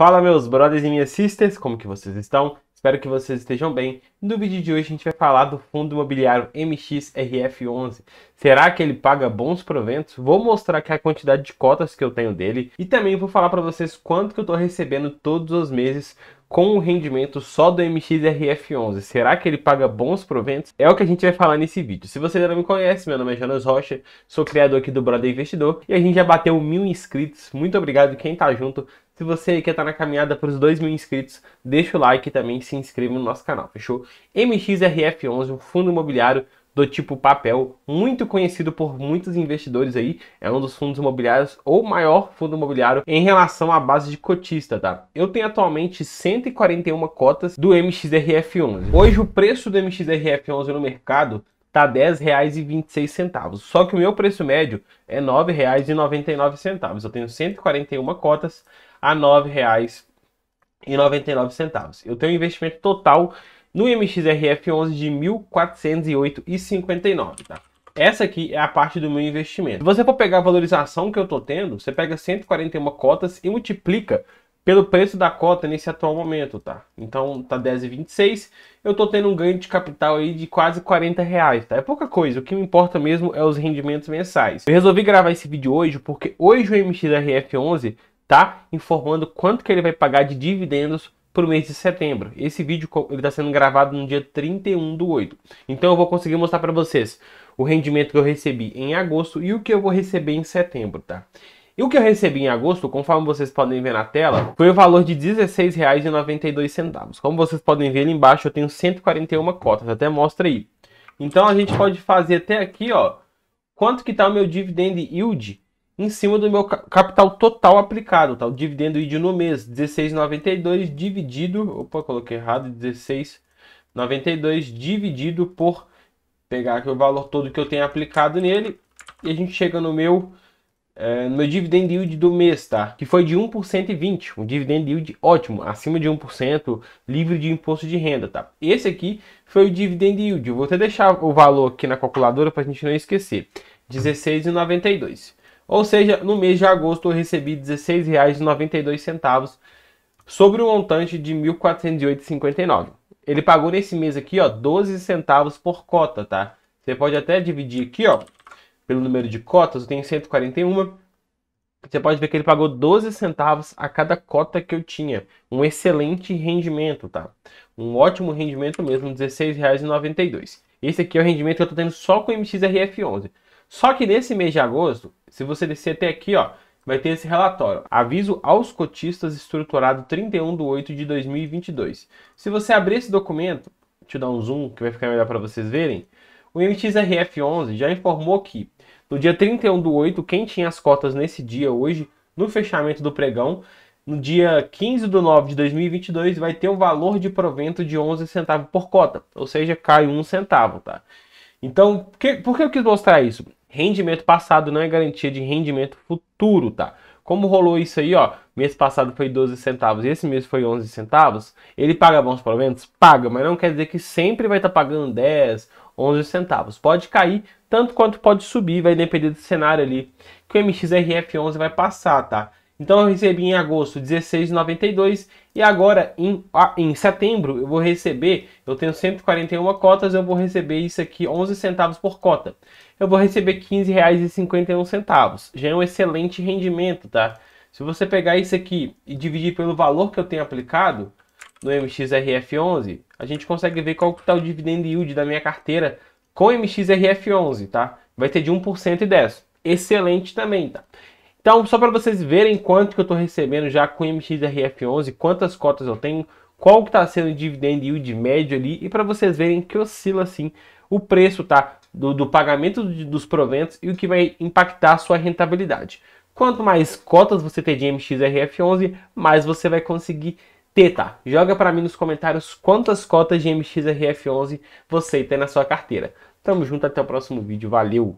Fala meus brothers e minhas sisters, como que vocês estão? Espero que vocês estejam bem. No vídeo de hoje a gente vai falar do fundo imobiliário MXRF11. Será que ele paga bons proventos? Vou mostrar aqui a quantidade de cotas que eu tenho dele e também vou falar para vocês quanto que eu estou recebendo todos os meses com o rendimento só do MXRF11. Será que ele paga bons proventos? É o que a gente vai falar nesse vídeo. Se você ainda não me conhece, meu nome é Jonas Rocha, sou criador aqui do Brother Investidor e a gente já bateu mil inscritos. Muito obrigado quem tá junto. Se você quer estar tá na caminhada para os 2 mil inscritos, deixa o like e também se inscreva no nosso canal, fechou? MXRF11, um fundo imobiliário do tipo papel, muito conhecido por muitos investidores aí, é um dos fundos imobiliários ou maior fundo imobiliário em relação à base de cotista, tá? Eu tenho atualmente 141 cotas do MXRF11. Hoje o preço do MXRF11 no mercado tá R$ 10,26. Só que o meu preço médio é R$ 9,99. Eu tenho 141 cotas a R$ 9,99. Eu tenho um investimento total no MXRF11 de R$ 1.408,59, tá? Essa aqui é a parte do meu investimento. Se você for pegar a valorização que eu tô tendo, você pega 141 cotas e multiplica pelo preço da cota nesse atual momento, tá? Então tá 10,26, eu tô tendo um ganho de capital aí de quase 40 reais, tá? É pouca coisa, o que me importa mesmo é os rendimentos mensais. Eu resolvi gravar esse vídeo hoje porque hoje o MXRF11 tá? Informando quanto que ele vai pagar de dividendos para o mês de setembro. Esse vídeo está sendo gravado no dia 31 do 8. Então eu vou conseguir mostrar para vocês o rendimento que eu recebi em agosto e o que eu vou receber em setembro, tá? E o que eu recebi em agosto, conforme vocês podem ver na tela, foi o valor de R$16,92. Como vocês podem ver ali embaixo, eu tenho 141 cotas, até mostra aí. Então a gente pode fazer até aqui, ó, quanto que está o meu dividend yield em cima do meu capital total aplicado, tá? O dividendo ID no mês, 16,92 dividido, opa, coloquei errado, 16,92 dividido por pegar aqui o valor todo que eu tenho aplicado nele e a gente chega no meu é, no meu dividend yield do mês, tá? Que foi de 1,20%, e um dividend yield ótimo, acima de 1%, livre de imposto de renda, tá? Esse aqui foi o dividend yield. Eu vou até deixar o valor aqui na calculadora para a gente não esquecer. 16,92. Ou seja, no mês de agosto eu recebi R$16,92 sobre o um montante de R$ 1.408,59. Ele pagou nesse mês aqui, ó, 12 centavos por cota, tá? Você pode até dividir aqui, ó, pelo número de cotas, eu tenho 141. Você pode ver que ele pagou 12 centavos a cada cota que eu tinha. Um excelente rendimento, tá? Um ótimo rendimento mesmo, R$16,92. Esse aqui é o rendimento que eu tô tendo só com o MXRF11. Só que nesse mês de agosto, se você descer até aqui, ó, vai ter esse relatório. Aviso aos cotistas estruturado 31 de 8 de 2022. Se você abrir esse documento, deixa eu dar um zoom que vai ficar melhor para vocês verem, o MXRF11 já informou que no dia 31 do 8, quem tinha as cotas nesse dia hoje, no fechamento do pregão, no dia 15 do 9 de 2022, vai ter um valor de provento de 11 centavos por cota, ou seja, cai um centavo, tá? Então, que, por que eu quis mostrar isso? rendimento passado não é garantia de rendimento futuro, tá? Como rolou isso aí, ó, mês passado foi 12 centavos e esse mês foi 11 centavos, ele paga bons proventos? Paga, mas não quer dizer que sempre vai estar tá pagando 10, 11 centavos. Pode cair tanto quanto pode subir, vai depender do cenário ali que o MXRF11 vai passar, tá? Então eu recebi em agosto 16,92 e agora em, ah, em setembro eu vou receber, eu tenho 141 cotas, eu vou receber isso aqui 11 centavos por cota eu vou receber R$ 15,51. Já é um excelente rendimento, tá? Se você pegar isso aqui e dividir pelo valor que eu tenho aplicado no MXRF11, a gente consegue ver qual que está o dividend yield da minha carteira com MXRF11, tá? Vai ter de 1% e 10. Excelente também, tá? Então, só para vocês verem quanto que eu estou recebendo já com MXRF11, quantas cotas eu tenho, qual que está sendo o dividend yield médio ali, e para vocês verem que oscila assim o preço tá, do, do pagamento de, dos proventos e o que vai impactar a sua rentabilidade. Quanto mais cotas você ter de MXRF11, mais você vai conseguir ter, tá? Joga para mim nos comentários quantas cotas de MXRF11 você tem na sua carteira. Tamo junto, até o próximo vídeo. Valeu!